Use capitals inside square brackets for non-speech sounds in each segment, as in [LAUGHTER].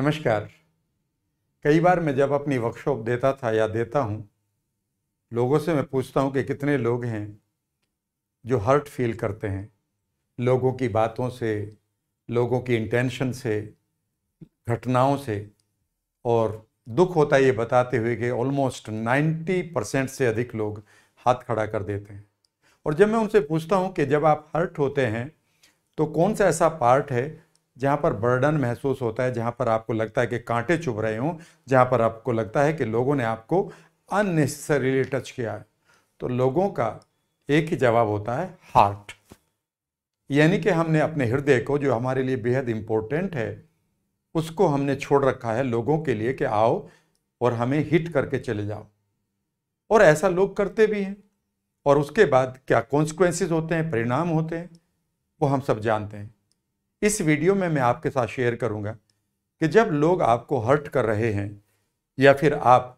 नमस्कार कई बार मैं जब अपनी वर्कशॉप देता था या देता हूँ लोगों से मैं पूछता हूँ कि कितने लोग हैं जो हर्ट फील करते हैं लोगों की बातों से लोगों की इंटेंशन से घटनाओं से और दुख होता है ये बताते हुए कि ऑलमोस्ट 90 परसेंट से अधिक लोग हाथ खड़ा कर देते हैं और जब मैं उनसे पूछता हूँ कि जब आप हर्ट होते हैं तो कौन सा ऐसा पार्ट है जहाँ पर बर्डन महसूस होता है जहाँ पर आपको लगता है कि कांटे चुभ रहे हों जहाँ पर आपको लगता है कि लोगों ने आपको अननेसेसरीली टच किया है तो लोगों का एक ही जवाब होता है हार्ट यानी कि हमने अपने हृदय को जो हमारे लिए बेहद इम्पोर्टेंट है उसको हमने छोड़ रखा है लोगों के लिए कि आओ और हमें हिट करके चले जाओ और ऐसा लोग करते भी हैं और उसके बाद क्या कॉन्सिक्वेंसेस होते हैं परिणाम होते हैं वो हम सब जानते हैं इस वीडियो में मैं आपके साथ शेयर करूंगा कि जब लोग आपको हर्ट कर रहे हैं या फिर आप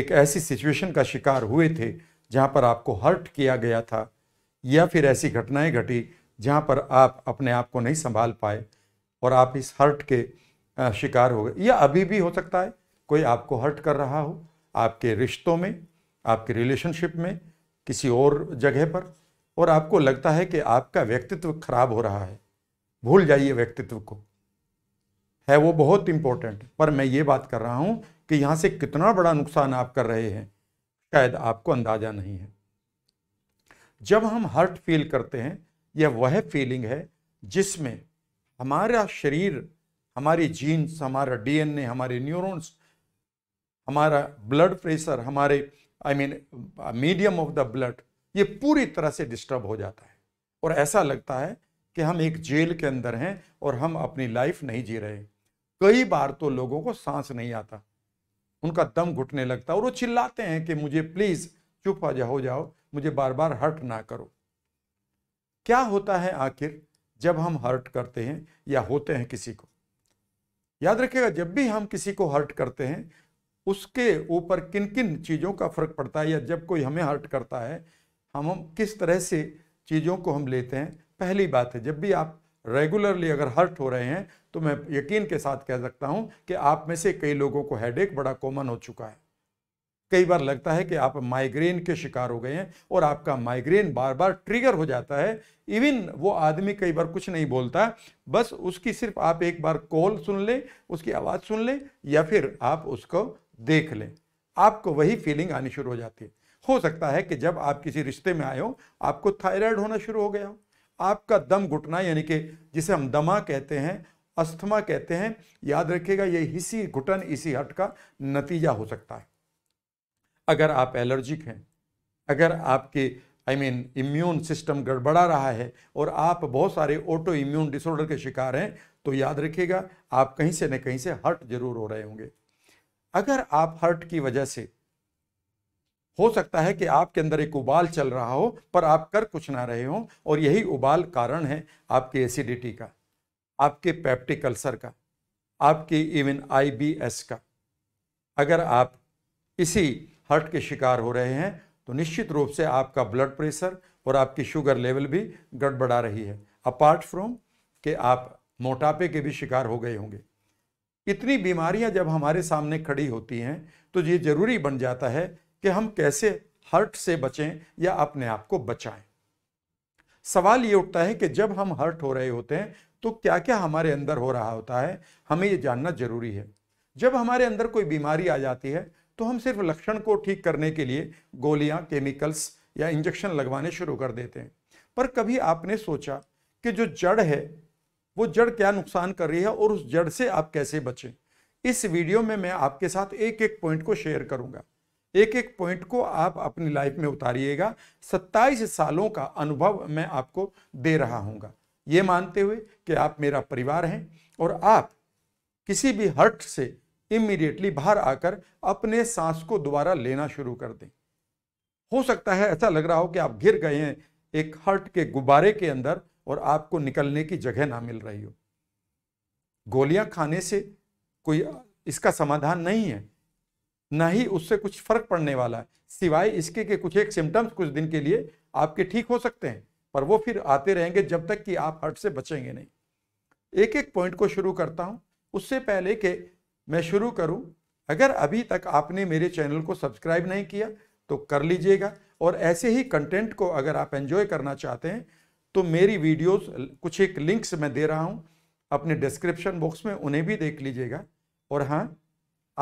एक ऐसी सिचुएशन का शिकार हुए थे जहां पर आपको हर्ट किया गया था या फिर ऐसी घटनाएं घटी जहां पर आप अपने आप को नहीं संभाल पाए और आप इस हर्ट के शिकार हो गए या अभी भी हो सकता है कोई आपको हर्ट कर रहा हो आपके रिश्तों में आपके रिलेशनशिप में किसी और जगह पर और आपको लगता है कि आपका व्यक्तित्व खराब हो रहा है भूल जाइए व्यक्तित्व को है वो बहुत इंपॉर्टेंट पर मैं ये बात कर रहा हूँ कि यहाँ से कितना बड़ा नुकसान आप कर रहे हैं शायद आपको अंदाजा नहीं है जब हम हर्ट फील करते हैं यह वह फीलिंग है जिसमें हमारा शरीर हमारी जीन्स हमारा डीएनए हमारे न्यूरॉन्स हमारा ब्लड प्रेशर हमारे I mean medium of the blood ये पूरी तरह से डिस्टर्ब हो जाता है और ऐसा लगता है कि हम एक जेल के अंदर हैं और हम अपनी लाइफ नहीं जी रहे कई बार तो लोगों को सांस नहीं आता उनका दम घुटने लगता और वो चिल्लाते हैं कि मुझे प्लीज़ चुप आ जाओ जाओ मुझे बार बार हर्ट ना करो क्या होता है आखिर जब हम हर्ट करते हैं या होते हैं किसी को याद रखिएगा जब भी हम किसी को हर्ट करते हैं उसके ऊपर किन किन चीज़ों का फर्क पड़ता है या जब कोई हमें हर्ट करता है हम हम किस तरह से चीज़ों को हम लेते हैं पहली बात है जब भी आप रेगुलरली अगर हर्ट हो रहे हैं तो मैं यकीन के साथ कह सकता हूं कि आप में से कई लोगों को हेडेक बड़ा कॉमन हो चुका है कई बार लगता है कि आप माइग्रेन के शिकार हो गए हैं और आपका माइग्रेन बार बार ट्रिगर हो जाता है इवन वो आदमी कई बार कुछ नहीं बोलता बस उसकी सिर्फ आप एक बार कॉल सुन लें उसकी आवाज़ सुन लें या फिर आप उसको देख लें आपको वही फीलिंग आनी शुरू हो जाती है हो सकता है कि जब आप किसी रिश्ते में आए हो आपको थायराइड होना शुरू हो गया हो आपका दम घुटना यानी कि जिसे हम दमा कहते हैं अस्थमा कहते हैं याद रखिएगा ये इसी घुटन इसी हट का नतीजा हो सकता है अगर आप एलर्जिक हैं अगर आपके आई मीन इम्यून सिस्टम गड़बड़ा रहा है और आप बहुत सारे ऑटो इम्यून डिसऑर्डर के शिकार हैं तो याद रखिएगा आप कहीं से न कहीं से हर्ट जरूर हो रहे होंगे अगर आप हर्ट की वजह से हो सकता है कि आपके अंदर एक उबाल चल रहा हो पर आप कर कुछ ना रहे हो और यही उबाल कारण है आपकी एसिडिटी का आपके पैप्टिक अल्सर का आपकी इवन आईबीएस का अगर आप इसी हर्ट के शिकार हो रहे हैं तो निश्चित रूप से आपका ब्लड प्रेशर और आपकी शुगर लेवल भी गड़बड़ा रही है अपार्ट फ्रॉम कि आप मोटापे के भी शिकार हो गए होंगे इतनी बीमारियां जब हमारे सामने खड़ी होती हैं तो ये ज़रूरी बन जाता है कि हम कैसे हर्ट से बचें या अपने आप को बचाएं सवाल ये उठता है कि जब हम हर्ट हो रहे होते हैं तो क्या क्या हमारे अंदर हो रहा होता है हमें ये जानना जरूरी है जब हमारे अंदर कोई बीमारी आ जाती है तो हम सिर्फ लक्षण को ठीक करने के लिए गोलियां केमिकल्स या इंजेक्शन लगवाने शुरू कर देते हैं पर कभी आपने सोचा कि जो जड़ है वो जड़ क्या नुकसान कर रही है और उस जड़ से आप कैसे बचें इस वीडियो में मैं आपके साथ एक एक पॉइंट को शेयर करूंगा एक एक पॉइंट को आप अपनी लाइफ में उतारिएगा सत्ताईस सालों का अनुभव मैं आपको दे रहा हूँ ये मानते हुए कि आप मेरा परिवार हैं और आप किसी भी हर्ट से इमीडिएटली बाहर आकर अपने सांस को दोबारा लेना शुरू कर दें हो सकता है ऐसा लग रहा हो कि आप गिर गए हैं एक हर्ट के गुब्बारे के अंदर और आपको निकलने की जगह ना मिल रही हो गोलियां खाने से कोई इसका समाधान नहीं है ना ही उससे कुछ फर्क पड़ने वाला है सिवाय इसके के कुछ एक सिम्टम्स कुछ दिन के लिए आपके ठीक हो सकते हैं पर वो फिर आते रहेंगे जब तक कि आप हर्ट से बचेंगे नहीं एक एक पॉइंट को शुरू करता हूँ उससे पहले कि मैं शुरू करूँ अगर अभी तक आपने मेरे चैनल को सब्सक्राइब नहीं किया तो कर लीजिएगा और ऐसे ही कंटेंट को अगर आप एंजॉय करना चाहते हैं तो मेरी वीडियोस कुछ एक लिंक्स मैं दे रहा हूँ अपने डिस्क्रिप्शन बॉक्स में उन्हें भी देख लीजिएगा और हाँ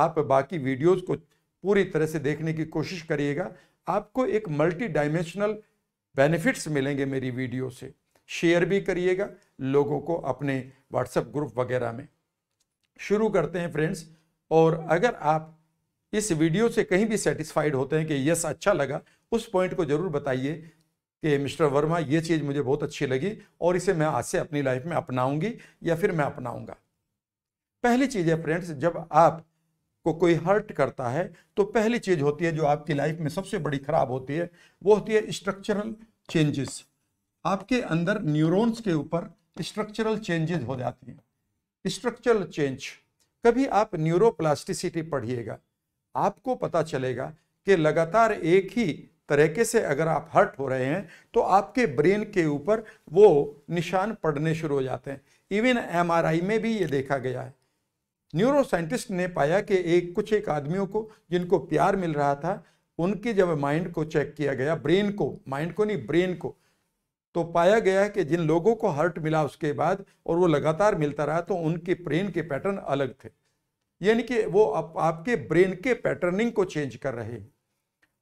आप बाकी वीडियोस को पूरी तरह से देखने की कोशिश करिएगा आपको एक मल्टी डायमेंशनल बेनिफिट्स मिलेंगे मेरी वीडियो से शेयर भी करिएगा लोगों को अपने व्हाट्सएप ग्रुप वगैरह में शुरू करते हैं फ्रेंड्स और अगर आप इस वीडियो से कहीं भी सेटिस्फाइड होते हैं कि यस अच्छा लगा उस पॉइंट को ज़रूर बताइए कि मिस्टर वर्मा ये चीज़ मुझे बहुत अच्छी लगी और इसे मैं आज से अपनी लाइफ में अपनाऊंगी या फिर मैं अपनाऊंगा पहली चीज़ है फ्रेंड्स जब आप को कोई हर्ट करता है तो पहली चीज होती है जो आपकी लाइफ में सबसे बड़ी खराब होती है वो होती है स्ट्रक्चरल चेंजेस आपके अंदर न्यूरॉन्स के ऊपर स्ट्रक्चरल चेंजेस हो जाती हैं स्ट्रक्चरल चेंज कभी आप न्यूरोप्लास्टिसिटी पढ़िएगा आपको पता चलेगा कि लगातार एक ही तरीके से अगर आप हर्ट हो रहे हैं तो आपके ब्रेन के ऊपर वो निशान पड़ने शुरू हो जाते हैं इवन एमआरआई में भी ये देखा गया है न्यूरो साइंटिस्ट ने पाया कि एक कुछ एक आदमियों को जिनको प्यार मिल रहा था उनके जब माइंड को चेक किया गया ब्रेन को माइंड को नहीं ब्रेन को तो पाया गया कि जिन लोगों को हर्ट मिला उसके बाद और वो लगातार मिलता रहा तो उनके ब्रेन के पैटर्न अलग थे यानी कि वो आप, आपके ब्रेन के पैटर्निंग को चेंज कर रहे हैं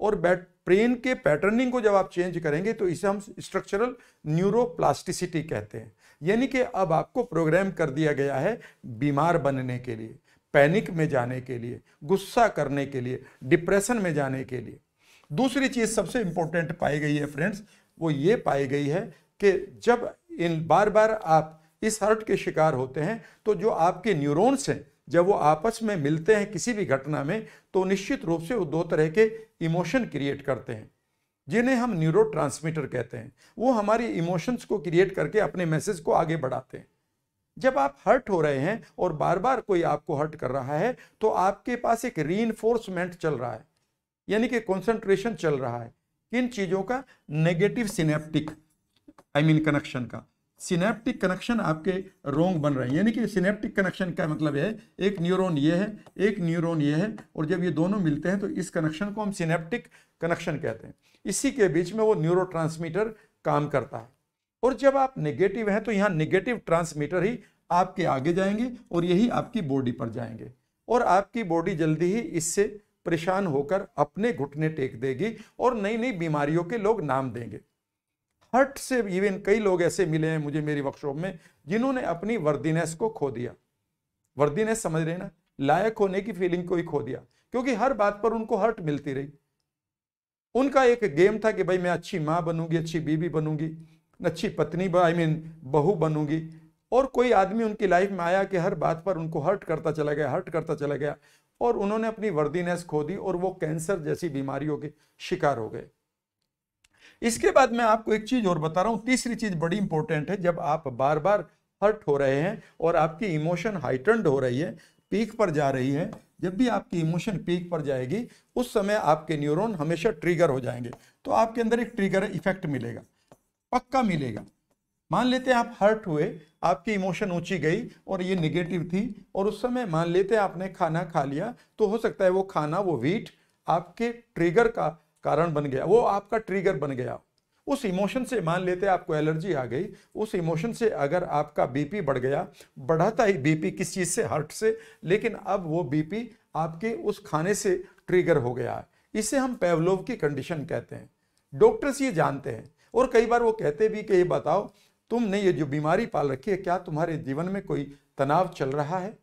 और बैट ब्रेन के पैटर्निंग को जब आप चेंज करेंगे तो इसे हम स्ट्रक्चरल न्यूरोप्लास्टिसिटी कहते हैं यानी कि अब आपको प्रोग्राम कर दिया गया है बीमार बनने के लिए पैनिक में जाने के लिए गुस्सा करने के लिए डिप्रेशन में जाने के लिए दूसरी चीज़ सबसे इम्पोर्टेंट पाई गई है फ्रेंड्स वो ये पाई गई है कि जब इन बार बार आप इस हर्ट के शिकार होते हैं तो जो आपके न्यूरॉन्स हैं जब वो आपस में मिलते हैं किसी भी घटना में तो निश्चित रूप से वो दो तरह के इमोशन क्रिएट करते हैं जिन्हें हम न्यूरो कहते हैं वो हमारे इमोशंस को क्रिएट करके अपने मैसेज को आगे बढ़ाते हैं जब आप हर्ट हो रहे हैं और बार बार कोई आपको हर्ट कर रहा है तो आपके पास एक री चल रहा है यानी कि कॉन्सेंट्रेशन चल रहा है किन चीज़ों का negative synaptic I mean connection का सिनेप्टिक कनेक्शन आपके रोंग बन रहे हैं यानी कि सिनेप्टिक कनेक्शन का मतलब है एक न्यूरोन ये है एक न्यूरोन ये है और जब ये दोनों मिलते हैं तो इस कनेक्शन को हम सिनेप्टिक कनेक्शन कहते हैं इसी के बीच में वो न्यूरो काम करता है और जब आप निगेटिव हैं तो यहाँ निगेटिव ट्रांसमीटर ही आपके आगे जाएंगे और यही आपकी बॉडी पर जाएंगे और आपकी बॉडी जल्दी ही इससे परेशान होकर अपने घुटने टेक देगी और नई नई बीमारियों के लोग नाम देंगे हर्ट से इवन कई लोग ऐसे मिले हैं मुझे मेरी वर्कशॉप में जिन्होंने अपनी वर्दीनेस को खो दिया वर्दीनेस समझ रहे ना लायक होने की फीलिंग को ही खो दिया क्योंकि हर बात पर उनको हर्ट मिलती रही उनका एक गेम था कि भाई मैं अच्छी माँ बनूंगी अच्छी बीबी बनूंगी अच्छी पत्नी आई मीन बहू बनूंगी और कोई आदमी उनकी लाइफ में आया कि हर बात पर उनको हर्ट करता चला गया हर्ट करता चला गया और उन्होंने अपनी वर्दीनेस खो दी और वो कैंसर जैसी बीमारियों के शिकार हो गए इसके बाद मैं आपको एक चीज़ और बता रहा हूँ तीसरी चीज़ बड़ी इंपॉर्टेंट है जब आप बार बार हर्ट हो रहे हैं और आपकी इमोशन हाइटेंड हो रही है पीक पर जा रही है जब भी आपकी इमोशन पीक पर जाएगी उस समय आपके न्यूरोन हमेशा ट्रिगर हो जाएंगे तो आपके अंदर एक ट्रिगर इफेक्ट मिलेगा पक्का मिलेगा मान लेते हैं आप हर्ट हुए आपकी इमोशन ऊंची गई और ये निगेटिव थी और उस समय मान लेते हैं आपने खाना खा लिया तो हो सकता है वो खाना वो वीट आपके ट्रिगर का कारण बन गया वो आपका ट्रिगर बन गया उस इमोशन से मान लेते आपको एलर्जी आ गई उस इमोशन से अगर आपका बीपी बढ़ गया बढ़ाता ही बीपी किस चीज़ से हर्ट से लेकिन अब वो बीपी आपके उस खाने से ट्रिगर हो गया इसे हम पेवलोव की कंडीशन कहते हैं डॉक्टर्स ये जानते हैं और कई बार वो कहते भी कि ये बताओ तुमने ये जो बीमारी पाल रखी है क्या तुम्हारे जीवन में कोई तनाव चल रहा है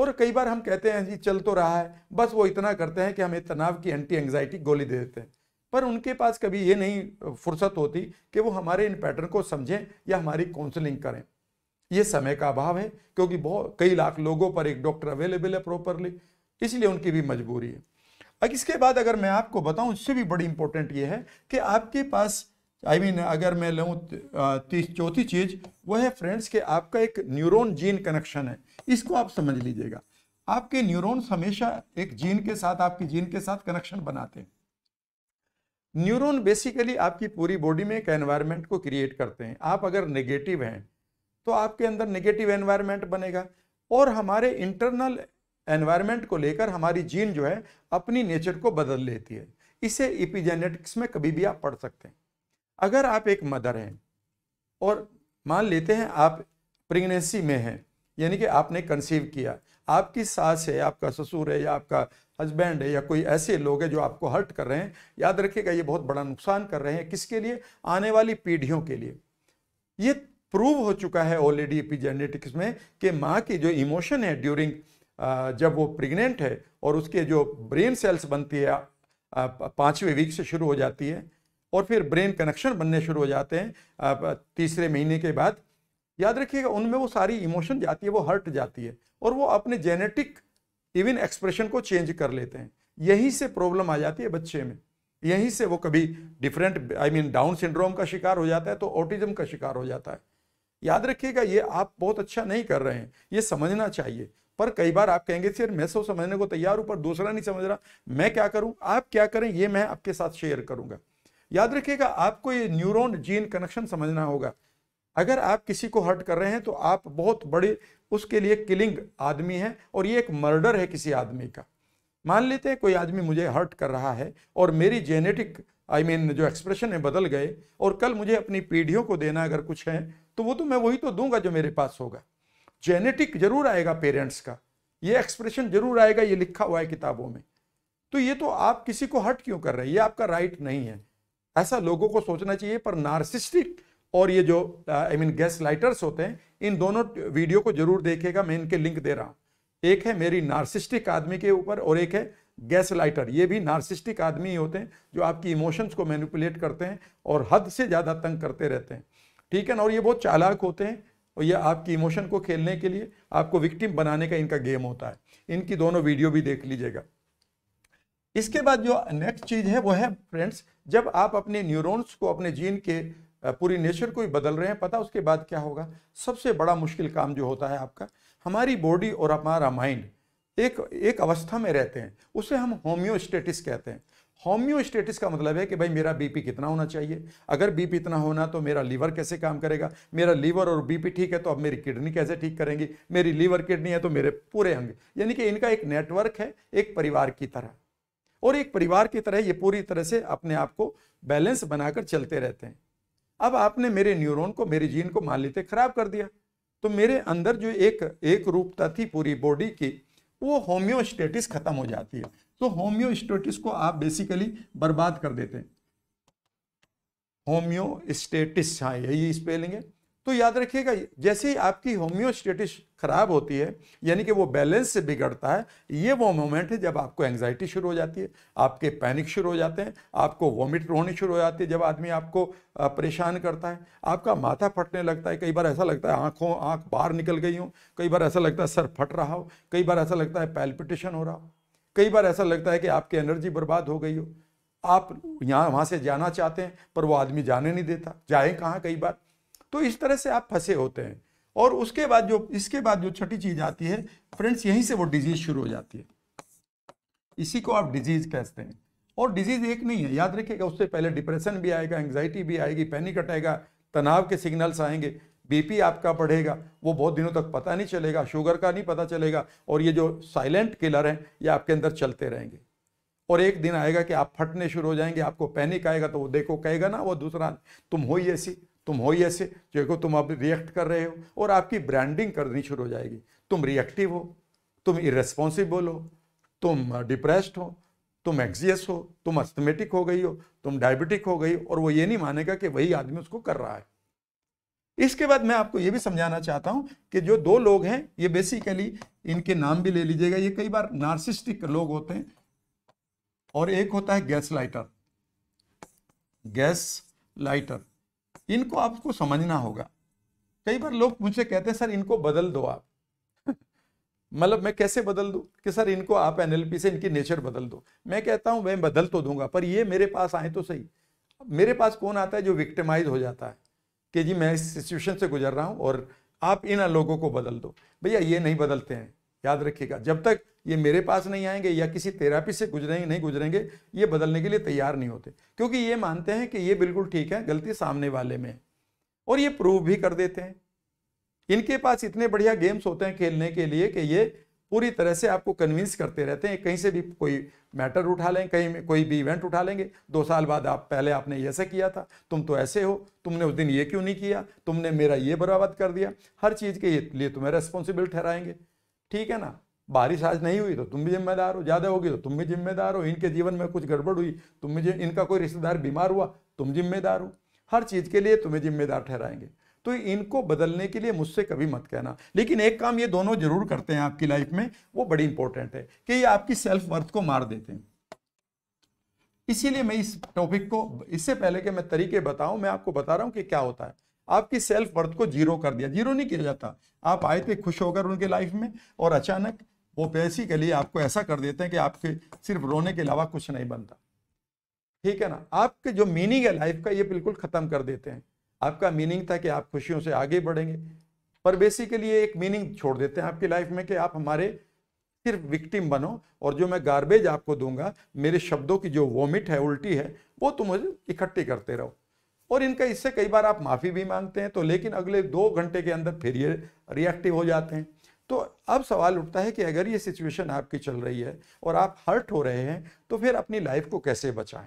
और कई बार हम कहते हैं जी चल तो रहा है बस वो इतना करते हैं कि हमें तनाव की एंटी एंग्जाइटी गोली दे देते हैं पर उनके पास कभी ये नहीं फुर्सत होती कि वो हमारे इन पैटर्न को समझें या हमारी काउंसलिंग करें ये समय का अभाव है क्योंकि बहुत कई लाख लोगों पर एक डॉक्टर अवेलेबल है प्रॉपरली इसलिए उनकी भी मजबूरी है अब इसके बाद अगर मैं आपको बताऊं उससे भी बड़ी इंपॉर्टेंट ये है कि आपके पास आई I मीन mean, अगर मैं लूँ चौथी चीज़ वो है फ्रेंड्स कि आपका एक न्यूरोन जीन कनेक्शन है इसको आप समझ लीजिएगा आपके न्यूरॉन्स हमेशा एक जीन के साथ आपकी जीन के साथ कनेक्शन बनाते हैं न्यूरॉन बेसिकली आपकी पूरी बॉडी में एक एनवायरनमेंट को क्रिएट करते हैं आप अगर नेगेटिव हैं तो आपके अंदर नेगेटिव एनवायरनमेंट बनेगा और हमारे इंटरनल एनवायरनमेंट को लेकर हमारी जीन जो है अपनी नेचर को बदल लेती है इसे इपिजेनेटिक्स में कभी भी आप पढ़ सकते हैं अगर आप एक मदर हैं और मान लेते हैं आप प्रेगनेंसी में हैं यानी कि आपने कंसीव किया आपकी सास है आपका ससुर है या आपका हस्बैंड है या कोई ऐसे लोग हैं जो आपको हर्ट कर रहे हैं याद रखिएगा ये बहुत बड़ा नुकसान कर रहे हैं किसके लिए आने वाली पीढ़ियों के लिए ये प्रूव हो चुका है ऑलरेडी एपिजेनेटिक्स में कि माँ की जो इमोशन है ड्यूरिंग जब वो प्रेग्नेंट है और उसके जो ब्रेन सेल्स बनती है पाँचवें वीक से शुरू हो जाती है और फिर ब्रेन कनेक्शन बनने शुरू हो जाते हैं तीसरे महीने के बाद याद रखिएगा उनमें वो सारी इमोशन जाती है वो हर्ट जाती है और वो अपने जेनेटिक इवन एक्सप्रेशन को चेंज कर लेते हैं यहीं से प्रॉब्लम आ जाती है बच्चे में यहीं से वो कभी different I mean Down syndrome का शिकार हो जाता है तो ऑटिज्म का शिकार हो जाता है याद रखिएगा ये आप बहुत अच्छा नहीं कर रहे हैं ये समझना चाहिए पर कई बार आप कहेंगे सर मैं सब समझने को तैयार हूं पर दूसरा नहीं समझ रहा मैं क्या करूं आप क्या करें ये मैं आपके साथ शेयर करूंगा याद रखिएगा आपको ये न्यूरॉन जीन कनेक्शन समझना होगा अगर आप किसी को हर्ट कर रहे हैं तो आप बहुत बड़े उसके लिए किलिंग आदमी हैं और ये एक मर्डर है किसी आदमी का मान लेते हैं कोई आदमी मुझे हर्ट कर रहा है और मेरी genetic I I mean mean, जो एक्सप्रेशन है बदल गए और कल मुझे अपनी पीढ़ियों को देना अगर कुछ है तो वो तो मैं वही तो दूंगा जो मेरे पास होगा जेनेटिक जरूर आएगा पेरेंट्स का ये एक्सप्रेशन जरूर आएगा ये लिखा हुआ है किताबों में तो ये तो आप किसी को हर्ट क्यों कर रहे हैं ये आपका राइट नहीं है ऐसा लोगों को सोचना चाहिए पर नार्सिस्टिक और ये जो आई मीन गैस लाइटर्स होते हैं इन दोनों वीडियो को जरूर देखेगा मैं इनके लिंक दे रहा हूँ एक है मेरी नार्सिस्टिक आदमी के ऊपर और एक है गैस लाइटर ये भी नार्सिस्टिक आदमी ही होते हैं जो आपकी इमोशंस को मैनिपुलेट करते हैं और हद से ज़्यादा तंग करते रहते हैं ठीक है ना और ये बहुत चालाक होते हैं और ये आपकी इमोशन को खेलने के लिए आपको विक्टिम बनाने का इनका गेम होता है इनकी दोनों वीडियो भी देख लीजिएगा इसके बाद जो नेक्स्ट चीज़ है वो है फ्रेंड्स जब आप अपने न्यूरोन्स को अपने जीन के पूरी नेचर को ही बदल रहे हैं पता उसके बाद क्या होगा सबसे बड़ा मुश्किल काम जो होता है आपका हमारी बॉडी और हमारा माइंड एक एक अवस्था में रहते हैं उसे हम होम्योस्टेटिस कहते हैं होम्योस्टेटिस का मतलब है कि भाई मेरा बीपी कितना होना चाहिए अगर बीपी इतना होना तो मेरा लीवर कैसे काम करेगा मेरा लीवर और बीपी ठीक है तो अब मेरी किडनी कैसे ठीक करेंगी मेरी लीवर किडनी है तो मेरे पूरे अंग यानी कि इनका एक नेटवर्क है एक परिवार की तरह और एक परिवार की तरह ये पूरी तरह से अपने आप को बैलेंस बनाकर चलते रहते हैं अब आपने मेरे न्यूरॉन को मेरे जीन को मान लेते खराब कर दिया तो मेरे अंदर जो एक एक रूपता थी पूरी बॉडी की वो होम्योस्टेटिस खत्म हो जाती है तो होम्योस्टेटिस को आप बेसिकली बर्बाद कर देते हैं होम्योस्टेटिस हाँ यही स्पेलिंग है तो याद रखिएगा जैसे ही आपकी होम्योस्टेटिस खराब होती है यानी कि वो बैलेंस से बिगड़ता है ये वो मोमेंट है जब आपको एंगजाइटी शुरू हो जाती है आपके पैनिक शुरू हो जाते हैं आपको वॉमिट होनी शुरू हो जाती है जब आदमी आपको परेशान करता है आपका माथा फटने लगता है कई बार ऐसा लगता है आँखों आँख बाहर निकल गई हो कई बार ऐसा लगता है सर फट रहा हो कई बार ऐसा लगता है पैल्पिटेशन हो रहा हो कई बार ऐसा लगता है कि आपकी एनर्जी बर्बाद हो गई हो आप यहाँ वहाँ से जाना चाहते हैं पर वो आदमी जाने नहीं देता जाए कहाँ कई बार तो इस तरह से आप फंसे होते हैं और उसके बाद जो इसके बाद जो छठी चीज आती है फ्रेंड्स यहीं से वो डिजीज शुरू हो जाती है इसी को आप डिजीज कहते हैं और डिजीज एक नहीं है याद रखिएगा उससे पहले डिप्रेशन भी आएगा एंग्जाइटी भी आएगी पैनिक अटैगा तनाव के सिग्नल्स आएंगे बीपी आपका बढ़ेगा वो बहुत दिनों तक पता नहीं चलेगा शुगर का नहीं पता चलेगा और ये जो साइलेंट किलर हैं ये आपके अंदर चलते रहेंगे और एक दिन आएगा कि आप फटने शुरू हो जाएंगे आपको पैनिक आएगा तो वो देखो कहेगा ना वो दूसरा तुम हो ही ऐसी तुम हो ही ऐसे जो तुम अब रिएक्ट कर रहे हो और आपकी ब्रांडिंग करनी शुरू हो जाएगी तुम रिएक्टिव हो तुम इरेस्पॉन्सिबल हो तुम डिप्रेस्ड हो तुम एक्जियस हो तुम अस्थमेटिक हो गई हो तुम डायबिटिक हो गई और वो ये नहीं मानेगा कि वही आदमी उसको कर रहा है इसके बाद मैं आपको ये भी समझाना चाहता हूं कि जो दो लोग हैं ये बेसिकली इनके नाम भी ले लीजिएगा ये कई बार नार्सिस्टिक लोग होते हैं और एक होता है गैस लाइटर गैस लाइटर इनको आपको समझना होगा कई बार लोग मुझसे कहते हैं सर इनको बदल दो आप [LAUGHS] मतलब मैं कैसे बदल दूं कि सर इनको आप एनएलपी से इनकी नेचर बदल दो मैं कहता हूं मैं बदल तो दूंगा पर ये मेरे पास आए तो सही मेरे पास कौन आता है जो विक्टिमाइज हो जाता है कि जी मैं इस सिचुएशन से गुजर रहा हूं और आप इन लोगों को बदल दो भैया ये नहीं बदलते हैं याद रखिएगा जब तक ये मेरे पास नहीं आएंगे या किसी थेरापी से गुजरेंगे नहीं गुजरेंगे ये बदलने के लिए तैयार नहीं होते क्योंकि ये मानते हैं कि ये बिल्कुल ठीक है गलती सामने वाले में और ये प्रूव भी कर देते हैं इनके पास इतने बढ़िया गेम्स होते हैं खेलने के लिए कि ये पूरी तरह से आपको कन्विंस करते रहते हैं कहीं से भी कोई मैटर उठा लें कहीं कोई भी इवेंट उठा लेंगे दो साल बाद आप पहले आपने ऐसा किया था तुम तो ऐसे हो तुमने उस दिन ये क्यों नहीं किया तुमने मेरा ये बर्बाद कर दिया हर चीज़ के लिए तुम्हें रेस्पॉन्सिबल ठहराएंगे ठीक है ना बारिश आज नहीं हुई तो तुम भी जिम्मेदार हो ज़्यादा होगी तो तुम भी जिम्मेदार हो इनके जीवन में कुछ गड़बड़ हुई तुम भी इनका कोई रिश्तेदार बीमार हुआ तुम जिम्मेदार हो हर चीज़ के लिए तुम्हें जिम्मेदार ठहराएंगे तो इनको बदलने के लिए मुझसे कभी मत कहना लेकिन एक काम ये दोनों जरूर करते हैं आपकी लाइफ में वो बड़ी इंपॉर्टेंट है कि ये आपकी सेल्फ वर्थ को मार देते हैं इसीलिए मैं इस टॉपिक को इससे पहले कि मैं तरीके बताऊं मैं आपको बता रहा हूं कि क्या होता है आपकी सेल्फ वर्थ को जीरो कर दिया जीरो नहीं किया जाता आप आए थे खुश होकर उनके लाइफ में और अचानक वो पैसे के लिए आपको ऐसा कर देते हैं कि आपके सिर्फ रोने के अलावा कुछ नहीं बनता ठीक है ना आपके जो मीनिंग है लाइफ का ये बिल्कुल ख़त्म कर देते हैं आपका मीनिंग था कि आप खुशियों से आगे बढ़ेंगे पर बेसिकली एक मीनिंग छोड़ देते हैं आपकी लाइफ में कि आप हमारे सिर्फ विक्टिम बनो और जो मैं गार्बेज आपको दूंगा मेरे शब्दों की जो वॉमिट है उल्टी है वो तुम तो इकट्ठी करते रहो और इनका इससे कई बार आप माफ़ी भी मांगते हैं तो लेकिन अगले दो घंटे के अंदर फिर ये रिएक्टिव हो जाते हैं तो अब सवाल उठता है कि अगर ये सिचुएशन आपकी चल रही है और आप हर्ट हो रहे हैं तो फिर अपनी लाइफ को कैसे बचाएं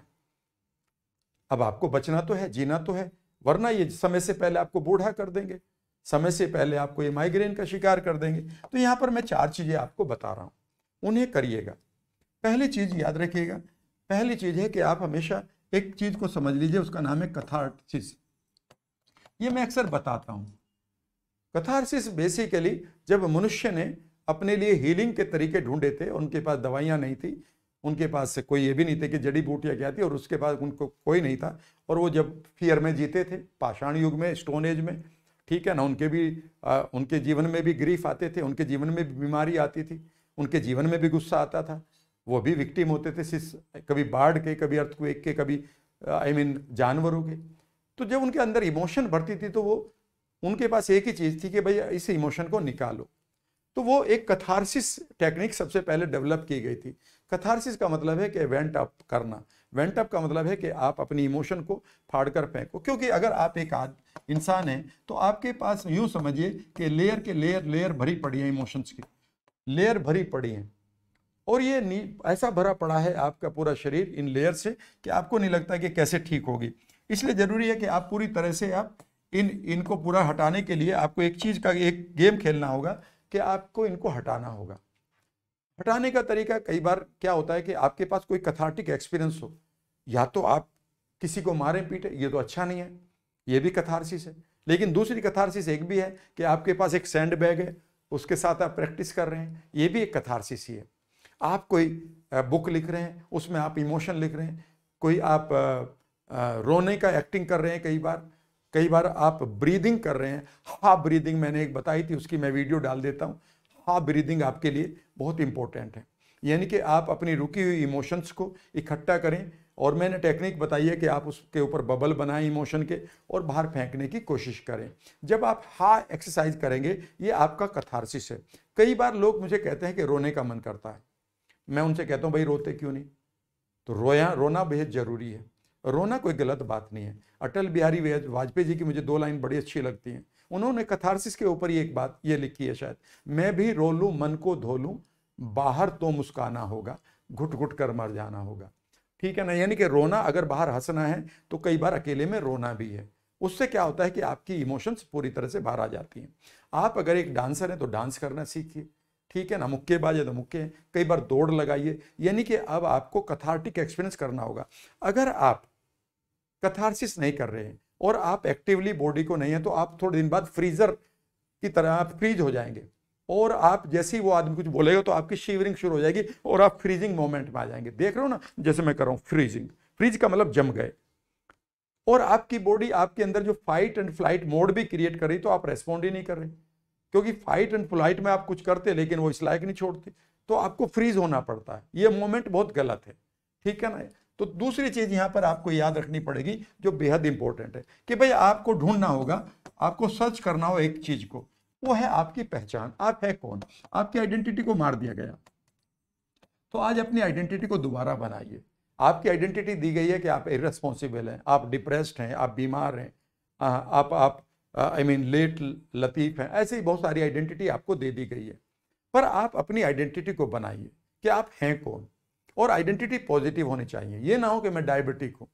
अब आपको बचना तो है जीना तो है वरना ये समय से पहले आपको बूढ़ा कर देंगे समय से पहले आपको ये माइग्रेन का शिकार कर देंगे तो यहां पर मैं चार चीज़ें आपको बता रहा हूं उन्हें करिएगा पहली चीज़ याद रखिएगा पहली चीज़ है कि आप हमेशा एक चीज को समझ लीजिए उसका नाम है कथारसिस ये मैं अक्सर बताता हूँ कथार्सिस बेसिकली जब मनुष्य ने अपने लिए हीलिंग के तरीके ढूंढे थे उनके पास दवाइयाँ नहीं थी उनके पास से कोई ये भी नहीं थे कि जड़ी बूटियाँ क्या थी और उसके पास उनको कोई नहीं था और वो जब फियर में जीते थे पाषाण युग में स्टोन एज में ठीक है ना उनके भी आ, उनके जीवन में भी ग्रीफ आते थे उनके जीवन में भी बीमारी आती थी उनके जीवन में भी गुस्सा आता था वो भी विक्टिम होते थे सिस कभी बाढ़ के कभी अर्थक्वेक के कभी आई uh, मीन जानवरों के तो जब उनके अंदर इमोशन भरती थी तो वो उनके पास एक ही चीज़ थी कि भाई इस इमोशन को निकालो तो वो एक कथारसिस टेक्निक सबसे पहले डेवलप की गई थी कथारसिस का मतलब है कि वेंट अप करना वेंट अप का मतलब है कि आप अपनी इमोशन को फाड़ कर फेंको क्योंकि अगर आप एक आद इंसान हैं तो आपके पास यूँ समझिए कि लेयर के लेयर लेयर भरी पड़ी है इमोशंस की लेयर भरी पड़ी हैं और ये ऐसा भरा पड़ा है आपका पूरा शरीर इन लेयर से कि आपको नहीं लगता कि कैसे ठीक होगी इसलिए ज़रूरी है कि आप पूरी तरह से आप इन इनको पूरा हटाने के लिए आपको एक चीज़ का एक गेम खेलना होगा कि आपको इनको हटाना होगा हटाने का तरीका कई बार क्या होता है कि आपके पास कोई कथार्टिक एक्सपीरियंस हो या तो आप किसी को मारें पीटे ये तो अच्छा नहीं है ये भी कथारसिस है लेकिन दूसरी कथारसिस एक भी है कि आपके पास एक सैंड बैग है उसके साथ आप प्रैक्टिस कर रहे हैं ये भी एक कथारसिस ही है आप कोई बुक लिख रहे हैं उसमें आप इमोशन लिख रहे हैं कोई आप रोने का एक्टिंग कर रहे हैं कई बार कई बार आप ब्रीदिंग कर रहे हैं हाफ ब्रीदिंग मैंने एक बताई थी उसकी मैं वीडियो डाल देता हूँ हाफ ब्रीदिंग आपके लिए बहुत इंपॉर्टेंट है यानी कि आप अपनी रुकी हुई इमोशंस को इकट्ठा करें और मैंने टेक्निक बताई है कि आप उसके ऊपर बबल बनाएं इमोशन के और बाहर फेंकने की कोशिश करें जब आप हा एक्सरसाइज करेंगे ये आपका कथारसिस है कई बार लोग मुझे कहते हैं कि रोने का मन करता है मैं उनसे कहता हूँ भाई रोते क्यों नहीं तो रोया रोना बेहद ज़रूरी है रोना कोई गलत बात नहीं है अटल बिहारी वाजपेयी जी की मुझे दो लाइन बड़ी अच्छी लगती हैं उन्होंने कथारसिस के ऊपर ही एक बात ये लिखी है शायद मैं भी रो लूँ मन को धो लूँ बाहर तो मुस्काना होगा घुट घुट कर मर जाना होगा ठीक है ना यानी कि रोना अगर बाहर हंसना है तो कई बार अकेले में रोना भी है उससे क्या होता है कि आपकी इमोशंस पूरी तरह से बाहर आ जाती हैं आप अगर एक डांसर हैं तो डांस करना सीखिए ठीक है ना मुक्केबाज है तो मुक्के कई बार दौड़ लगाइए यानी कि अब आपको कथार्टिक एक्सपीरियंस करना होगा अगर आप कथारसिस नहीं कर रहे हैं और आप एक्टिवली बॉडी को नहीं है तो आप थोड़े दिन बाद फ्रीजर की तरह आप फ्रीज हो जाएंगे और आप जैसे ही वो आदमी कुछ बोलेगा तो आपकी शिवरिंग शुरू हो जाएगी और आप फ्रीजिंग मोमेंट में आ जाएंगे देख रहे हो ना जैसे मैं कर रहा हूँ फ्रीजिंग फ्रीज का मतलब जम गए और आपकी बॉडी आपके अंदर जो फाइट एंड फ्लाइट मोड भी क्रिएट कर रही तो आप रेस्पॉन्ड ही नहीं कर रहे क्योंकि फाइट एंड फ्लाइट में आप कुछ करते लेकिन वो इस लायक नहीं छोड़ती तो आपको फ्रीज होना पड़ता है ये मोमेंट बहुत गलत है ठीक है ना तो दूसरी चीज़ यहां पर आपको याद रखनी पड़ेगी जो बेहद इंपॉर्टेंट है कि भाई आपको ढूंढना होगा आपको सर्च करना हो एक चीज़ को वो है आपकी पहचान आप है कौन आपकी आइडेंटिटी को मार दिया गया तो आज अपनी आइडेंटिटी को दोबारा बनाइए आपकी आइडेंटिटी दी गई है कि आप इरेस्पॉन्सिबल हैं आप डिप्रेस्ड हैं आप बीमार हैं हाँ, आप आप आई मीन लेट लतीफ़ हैं ऐसे ही बहुत सारी आइडेंटिटी आपको दे दी गई है पर आप अपनी आइडेंटिटी को बनाइए कि आप हैं कौन और आइडेंटिटी पॉजिटिव होनी चाहिए ये ना हो कि मैं डायबिटिक हूँ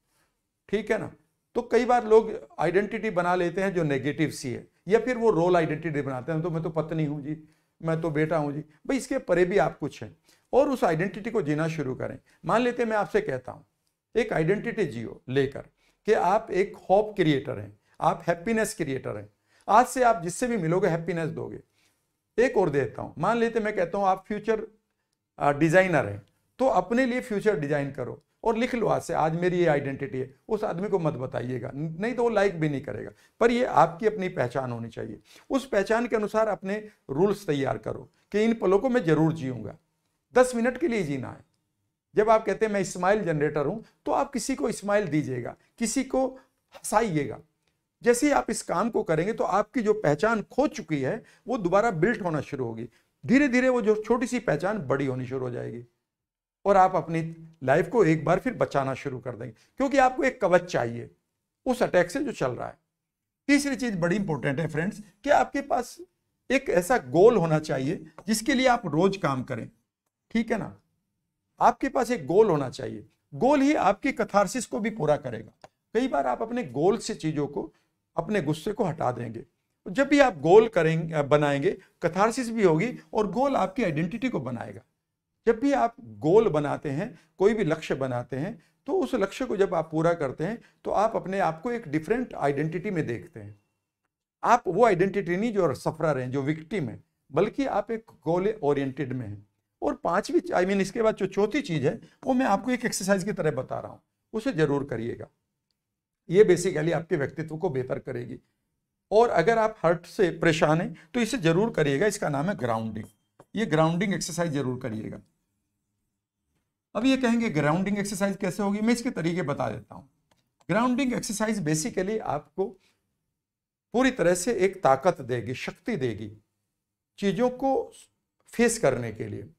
ठीक है ना तो कई बार लोग आइडेंटिटी बना लेते हैं जो नेगेटिव सी है या फिर वो रोल आइडेंटिटी बनाते हैं तो मैं तो पत्नी हूँ जी मैं तो बेटा हूँ जी भाई इसके परे भी आप कुछ हैं और उस आइडेंटिटी को जीना शुरू करें मान लेते मैं आपसे कहता हूँ एक आइडेंटिटी जियो लेकर कि आप एक हॉप क्रिएटर हैं आप हैप्पीनेस क्रिएटर हैं आज से आप जिससे भी मिलोगे हैप्पीनेस दोगे एक और देता हूँ मान लेते मैं कहता हूँ आप फ्यूचर डिजाइनर हैं तो अपने लिए फ्यूचर डिजाइन करो और लिख लो आज से आज मेरी ये आइडेंटिटी है उस आदमी को मत बताइएगा नहीं तो वो लाइक भी नहीं करेगा पर ये आपकी अपनी पहचान होनी चाहिए उस पहचान के अनुसार अपने रूल्स तैयार करो कि इन पलों को मैं जरूर जीऊँगा दस मिनट के लिए जीना है जब आप कहते हैं मैं स्माइल जनरेटर हूं तो आप किसी को स्माइल दीजिएगा किसी को हंसाइएगा जैसे ही आप इस काम को करेंगे तो आपकी जो पहचान खो चुकी है वो दोबारा बिल्ट होना शुरू होगी धीरे धीरे वो जो छोटी सी पहचान बड़ी होनी शुरू हो जाएगी और आप अपनी लाइफ को एक बार फिर बचाना शुरू कर देंगे क्योंकि आपको एक कवच चाहिए उस अटैक से जो चल रहा है तीसरी चीज बड़ी इंपॉर्टेंट है फ्रेंड्स कि आपके पास एक ऐसा गोल होना चाहिए जिसके लिए आप रोज काम करें ठीक है ना आपके पास एक गोल होना चाहिए गोल ही आपकी कथारसिस को भी पूरा करेगा कई बार आप अपने गोल से चीजों को अपने गुस्से को हटा देंगे जब भी आप गोल करेंगे बनाएंगे कथारसिस भी होगी और गोल आपकी आइडेंटिटी को बनाएगा जब भी आप गोल बनाते हैं कोई भी लक्ष्य बनाते हैं तो उस लक्ष्य को जब आप पूरा करते हैं तो आप अपने आप को एक डिफरेंट आइडेंटिटी में देखते हैं आप वो आइडेंटिटी नहीं जो सफरर हैं जो विक्टिम है बल्कि आप एक गोल ओरिएंटेड में हैं और पांचवी आई मीन इसके बाद जो चौथी चीज़ है वो मैं आपको एक एक्सरसाइज की तरह बता रहा हूँ उसे ज़रूर करिएगा ये बेसिकली आपके व्यक्तित्व को बेहतर करेगी और अगर आप हर्ट से परेशान हैं तो इसे जरूर करिएगा इसका नाम है ग्राउंडिंग ये ग्राउंडिंग एक्सरसाइज जरूर करिएगा अब ये कहेंगे ग्राउंडिंग एक्सरसाइज कैसे होगी मैं इसके तरीके बता देता हूँ ग्राउंडिंग एक्सरसाइज बेसिकली आपको पूरी तरह से एक ताकत देगी शक्ति देगी चीज़ों को फेस करने के लिए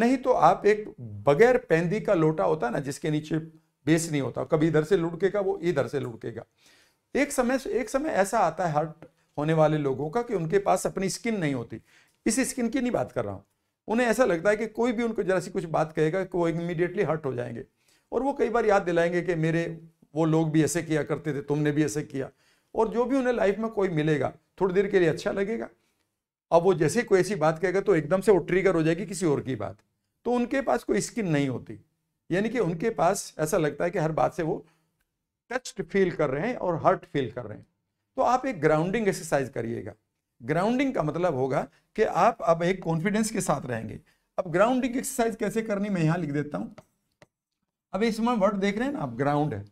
नहीं तो आप एक बगैर पेंदी का लोटा होता है ना जिसके नीचे बेस नहीं होता कभी इधर से लुढ़केगा वो इधर से लुढ़केगा एक समय एक समय ऐसा आता है हर्ट होने वाले लोगों का कि उनके पास अपनी स्किन नहीं होती इस स्किन की नहीं बात कर रहा हूँ उन्हें ऐसा लगता है कि कोई भी उनको जरा सी कुछ बात कहेगा कि वो इमीडिएटली हर्ट हो जाएंगे और वो कई बार याद दिलाएंगे कि मेरे वो लोग भी ऐसे किया करते थे तुमने भी ऐसे किया और जो भी उन्हें लाइफ में कोई मिलेगा थोड़ी देर के लिए अच्छा लगेगा अब वो जैसे कोई ऐसी बात कहेगा तो एकदम से वो ट्रिगर हो जाएगी किसी और की बात तो उनके पास कोई स्किन नहीं होती यानी कि उनके पास ऐसा लगता है कि हर बात से वो टच्ड फील कर रहे हैं और हर्ट फील कर रहे हैं तो आप एक ग्राउंडिंग एक्सरसाइज करिएगा ग्राउंडिंग का मतलब होगा कि आप अब एक कॉन्फिडेंस के साथ रहेंगे अब ग्राउंडिंग एक्सरसाइज कैसे करनी मैं यहां लिख देता हूं अब इसमें वर्ड देख रहे हैं ना आप ग्राउंड है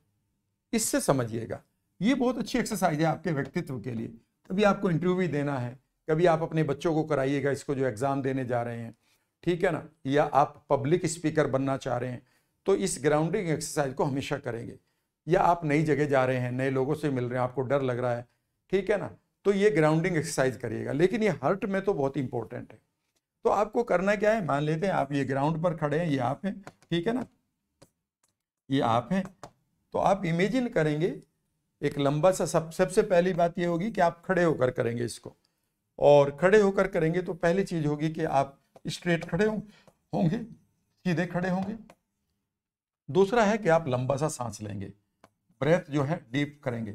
इससे समझिएगा ये बहुत अच्छी एक्सरसाइज है आपके व्यक्तित्व के लिए कभी आपको इंटरव्यू भी देना है कभी आप अपने बच्चों को कराइएगा इसको जो एग्ज़ाम देने जा रहे हैं ठीक है ना या आप पब्लिक स्पीकर बनना चाह रहे हैं तो इस ग्राउंडिंग एक्सरसाइज को हमेशा करेंगे या आप नई जगह जा रहे हैं नए लोगों से मिल रहे हैं आपको डर लग रहा है ठीक है ना तो ये ग्राउंडिंग एक्सरसाइज करिएगा लेकिन ये हर्ट में तो बहुत इंपॉर्टेंट है तो आपको करना क्या है मान लेते हैं आप ये ग्राउंड पर खड़े हैं ये आप हैं ठीक है ना ये आप हैं तो आप इमेजिन करेंगे एक लंबा सा सब सबसे पहली बात ये होगी कि आप खड़े होकर करेंगे इसको और खड़े होकर करेंगे तो पहली चीज़ होगी कि आप स्ट्रेट खड़े होंगे सीधे खड़े होंगे दूसरा है कि आप लंबा सा सांस लेंगे ब्रेथ जो है डीप करेंगे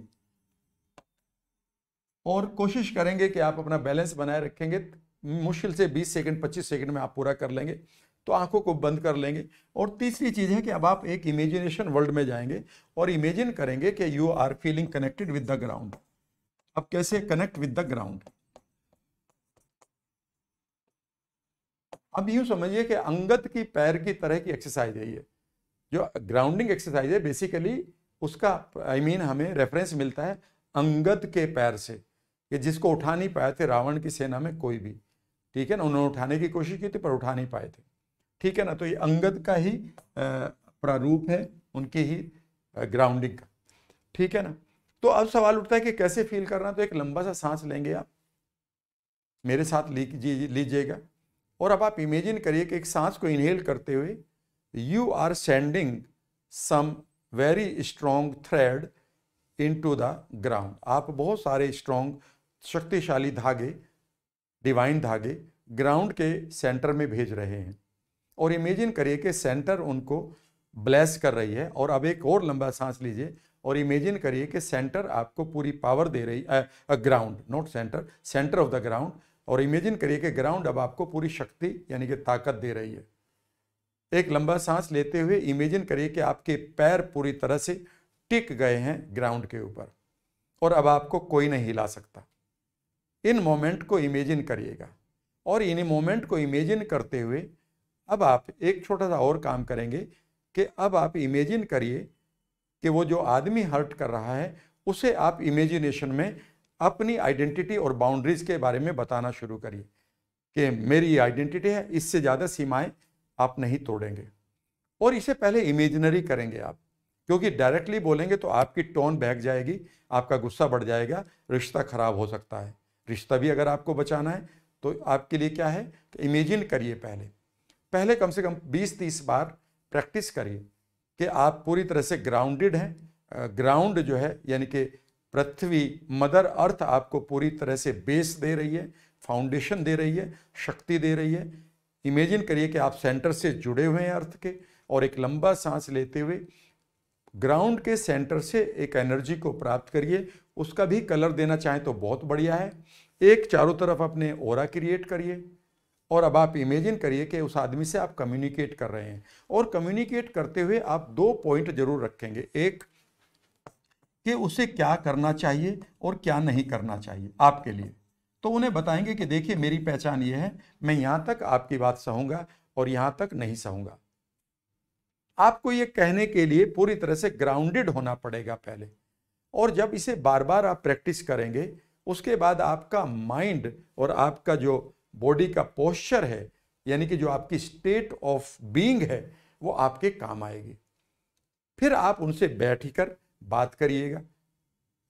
और कोशिश करेंगे कि आप अपना बैलेंस बनाए रखेंगे मुश्किल से 20 सेकंड 25 सेकंड में आप पूरा कर लेंगे तो आंखों को बंद कर लेंगे और तीसरी चीज़ है कि अब आप एक इमेजिनेशन वर्ल्ड में जाएंगे और इमेजिन करेंगे कि you are feeling connected with the ground अब कैसे कनेक्ट विद द ग्राउंड अब यूं समझिए कि अंगत की पैर की तरह की एक्सरसाइज है ये जो ग्राउंडिंग एक्सरसाइज है बेसिकली उसका आई I मीन mean, हमें रेफरेंस मिलता है अंगद के पैर से कि जिसको उठा नहीं पाए थे रावण की सेना में कोई भी ठीक है ना उन्होंने उठाने की कोशिश की थी पर उठा नहीं पाए थे ठीक है ना तो ये अंगद का ही प्रारूप है उनके ही ग्राउंडिंग का ठीक है ना तो अब सवाल उठता है कि कैसे फील करना तो एक लंबा सा सांस लेंगे आप मेरे साथ लीजिएगा और अब आप इमेजिन करिए कि एक सांस को इनहेल करते हुए you are sending some very strong thread into the ground आप बहुत सारे स्ट्रोंग शक्तिशाली धागे डिवाइन धागे ग्राउंड के सेंटर में भेज रहे हैं और इमेजिन करिए कि सेंटर उनको ब्लेस कर रही है और अब एक और लंबा सांस लीजिए और इमेजिन करिए कि सेंटर आपको पूरी पावर दे रही है ground not center center of the ground और इमेजिन करिए कि ग्राउंड अब आपको पूरी शक्ति यानी कि ताकत दे रही है एक लंबा सांस लेते हुए इमेजिन करिए कि आपके पैर पूरी तरह से टिक गए हैं ग्राउंड के ऊपर और अब आपको कोई नहीं हिला सकता इन मोमेंट को इमेजिन करिएगा और इन मोमेंट को इमेजिन करते हुए अब आप एक छोटा सा और काम करेंगे कि अब आप इमेजिन करिए कि वो जो आदमी हर्ट कर रहा है उसे आप इमेजिनेशन में अपनी आइडेंटिटी और बाउंड्रीज के बारे में बताना शुरू करिए कि मेरी आइडेंटिटी है इससे ज़्यादा सीमाएं आप नहीं तोड़ेंगे और इसे पहले इमेजिनरी करेंगे आप क्योंकि डायरेक्टली बोलेंगे तो आपकी टोन बहक जाएगी आपका गुस्सा बढ़ जाएगा रिश्ता खराब हो सकता है रिश्ता भी अगर आपको बचाना है तो आपके लिए क्या है कि इमेजिन करिए पहले पहले कम से कम 20-30 बार प्रैक्टिस करिए कि आप पूरी तरह से ग्राउंडेड हैं ग्राउंड जो है यानी कि पृथ्वी मदर अर्थ आपको पूरी तरह से बेस दे रही है फाउंडेशन दे रही है शक्ति दे रही है इमेजिन करिए कि आप सेंटर से जुड़े हुए हैं अर्थ के और एक लंबा सांस लेते हुए ग्राउंड के सेंटर से एक एनर्जी को प्राप्त करिए उसका भी कलर देना चाहें तो बहुत बढ़िया है एक चारों तरफ अपने ओरा क्रिएट करिए और अब आप इमेजिन करिए कि उस आदमी से आप कम्युनिकेट कर रहे हैं और कम्युनिकेट करते हुए आप दो पॉइंट जरूर रखेंगे एक कि उसे क्या करना चाहिए और क्या नहीं करना चाहिए आपके लिए तो उन्हें बताएंगे कि देखिए मेरी पहचान ये है मैं यहाँ तक आपकी बात सहूँगा और यहाँ तक नहीं सहूँगा आपको ये कहने के लिए पूरी तरह से ग्राउंडेड होना पड़ेगा पहले और जब इसे बार बार आप प्रैक्टिस करेंगे उसके बाद आपका माइंड और आपका जो बॉडी का पोस्चर है यानी कि जो आपकी स्टेट ऑफ बीइंग है वो आपके काम आएगी फिर आप उनसे बैठ कर बात करिएगा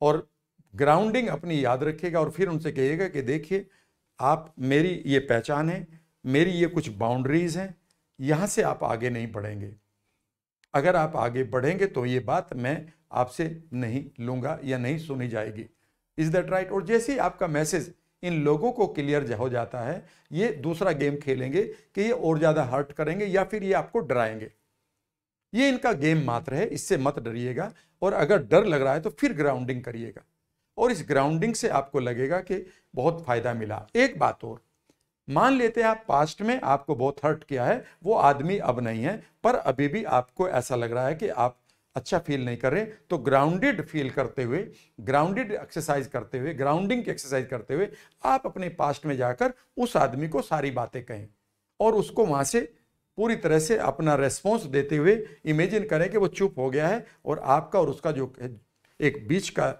और ग्राउंडिंग अपनी याद रखेगा और फिर उनसे कहिएगा कि देखिए आप मेरी ये पहचान है मेरी ये कुछ बाउंड्रीज हैं यहाँ से आप आगे नहीं बढ़ेंगे अगर आप आगे बढ़ेंगे तो ये बात मैं आपसे नहीं लूँगा या नहीं सुनी जाएगी इज़ दैट राइट और जैसे ही आपका मैसेज इन लोगों को क्लियर हो जाता है ये दूसरा गेम खेलेंगे कि ये और ज़्यादा हर्ट करेंगे या फिर ये आपको डराएंगे ये इनका गेम मात्र है इससे मत डरिएगा और अगर डर लग रहा है तो फिर ग्राउंडिंग करिएगा और इस ग्राउंडिंग से आपको लगेगा कि बहुत फायदा मिला एक बात और मान लेते हैं आप पास्ट में आपको बहुत हर्ट किया है वो आदमी अब नहीं है पर अभी भी आपको ऐसा लग रहा है कि आप अच्छा फील नहीं कर रहे तो ग्राउंडेड फील करते हुए ग्राउंडेड एक्सरसाइज करते हुए ग्राउंडिंग की एक्सरसाइज करते हुए आप अपने पास्ट में जाकर उस आदमी को सारी बातें कहें और उसको वहाँ से पूरी तरह से अपना रेस्पॉन्स देते हुए इमेजिन करें कि वो चुप हो गया है और आपका और उसका जो एक बीच का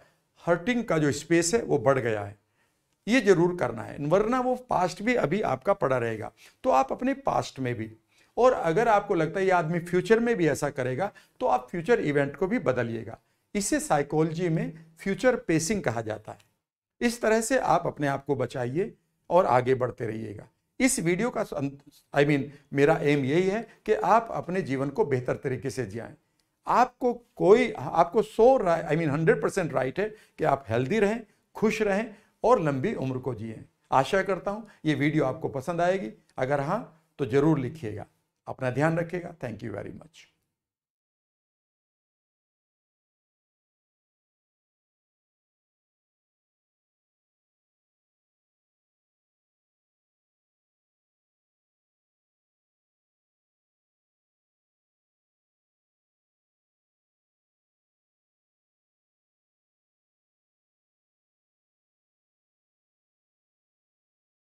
हर्टिंग का जो स्पेस है वो बढ़ गया है ये जरूर करना है वरना वो पास्ट भी अभी आपका पड़ा रहेगा तो आप अपने पास्ट में भी और अगर आपको लगता है ये आदमी फ्यूचर में भी ऐसा करेगा तो आप फ्यूचर इवेंट को भी बदलिएगा इसे साइकोलॉजी में फ्यूचर पेसिंग कहा जाता है इस तरह से आप अपने आप को बचाइए और आगे बढ़ते रहिएगा इस वीडियो का आई I मीन mean, मेरा एम यही है कि आप अपने जीवन को बेहतर तरीके से जियाएं आपको कोई आपको so I mean hundred percent right है कि आप हेल्दी रहें खुश रहें और लंबी उम्र को जिए आशा करता हूँ ये वीडियो आपको पसंद आएगी अगर हाँ तो ज़रूर लिखिएगा अपना ध्यान रखिएगा थैंक यू वेरी मच